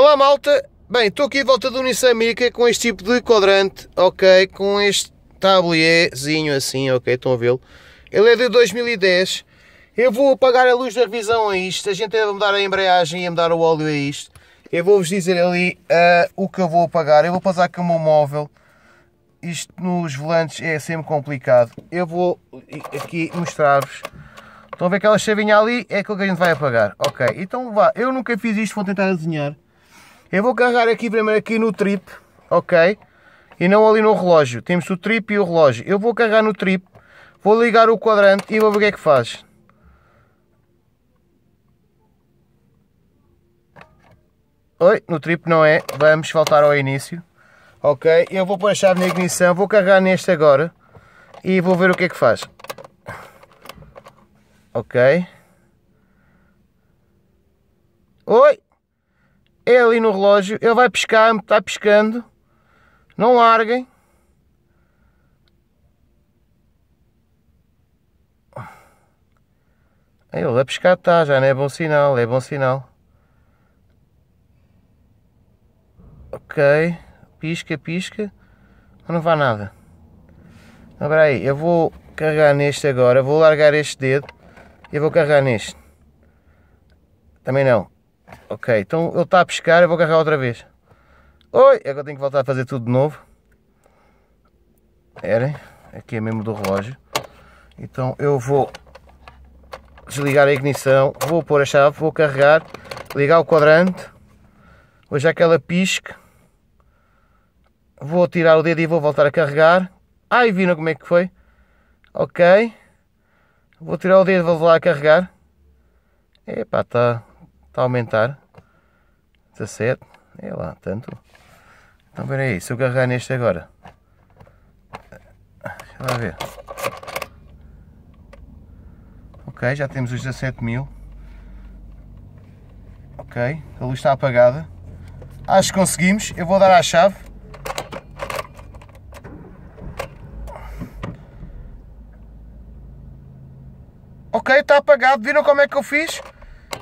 Olá malta, bem, estou aqui de volta do Nissan Mica com este tipo de quadrante, ok, com este tablierzinho assim, ok, estão a vê-lo. Ele é de 2010, eu vou apagar a luz da revisão a isto, a gente deve mudar a embreagem e mudar o óleo a isto. Eu vou-vos dizer ali uh, o que eu vou apagar, eu vou passar com o meu móvel, isto nos volantes é sempre complicado. Eu vou aqui mostrar-vos. Estão a ver aquela chavinha ali? É aquilo que a gente vai apagar. Ok, então vá. Eu nunca fiz isto, vou tentar desenhar. Eu vou carregar aqui primeiro aqui no trip, ok? E não ali no relógio. Temos o trip e o relógio. Eu vou carregar no trip, vou ligar o quadrante e vou ver o que é que faz. Oi, no trip não é. Vamos voltar ao início. Ok, eu vou pôr a chave na ignição, vou carregar neste agora e vou ver o que é que faz. Ok. é ali no relógio, ele vai pescar, está pescando, não larguem. Ele a pescar está, já não é bom sinal, é bom sinal. Ok, pisca, pisca, não vá nada. Agora aí, eu vou carregar neste agora, vou largar este dedo e vou carregar neste. Também não, Ok, então ele está a pescar, eu vou agarrar outra vez. Oi, agora é tenho que voltar a fazer tudo de novo. Esperem, aqui é mesmo do relógio. Então eu vou desligar a ignição, vou pôr a chave, vou carregar, ligar o quadrante, hoje aquela pisca. vou tirar o dedo e vou voltar a carregar. Ai, viram como é que foi? Ok, vou tirar o dedo e vou voltar a carregar. Epá, está Está a aumentar. 17. É lá, tanto. Então espera aí, se eu agarrar neste agora. Deixa lá ver. Ok, já temos os 17 mil. Ok, a luz está apagada. Acho que conseguimos. Eu vou dar à chave. Ok, está apagado. Viram como é que eu fiz?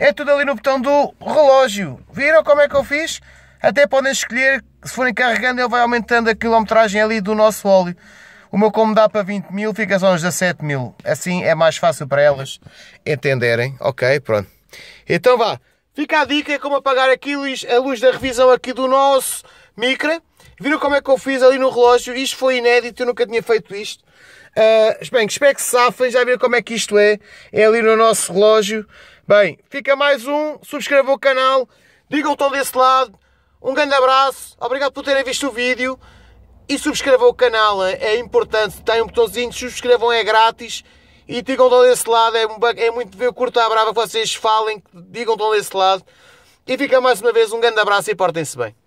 é tudo ali no botão do relógio. Viram como é que eu fiz? Até podem escolher, se forem carregando, ele vai aumentando a quilometragem ali do nosso óleo. O meu como dá para 20 mil, fica só uns 17 mil. Assim é mais fácil para elas entenderem. Ok, pronto. Então vá. Fica a dica é como apagar aqui a luz da revisão aqui do nosso micro. Viram como é que eu fiz ali no relógio? Isto foi inédito, eu nunca tinha feito isto. Uh, bem, espero que se safem, já viram como é que isto é. É ali no nosso relógio. Bem, fica mais um, subscreva o canal, digam o tom desse lado, um grande abraço, obrigado por terem visto o vídeo e subscrevam o canal, é importante, tem um botãozinho, subscrevam, é grátis e digam de desse lado, é, é muito ver curto à brava que vocês falem, digam de desse lado e fica mais uma vez um grande abraço e portem-se bem.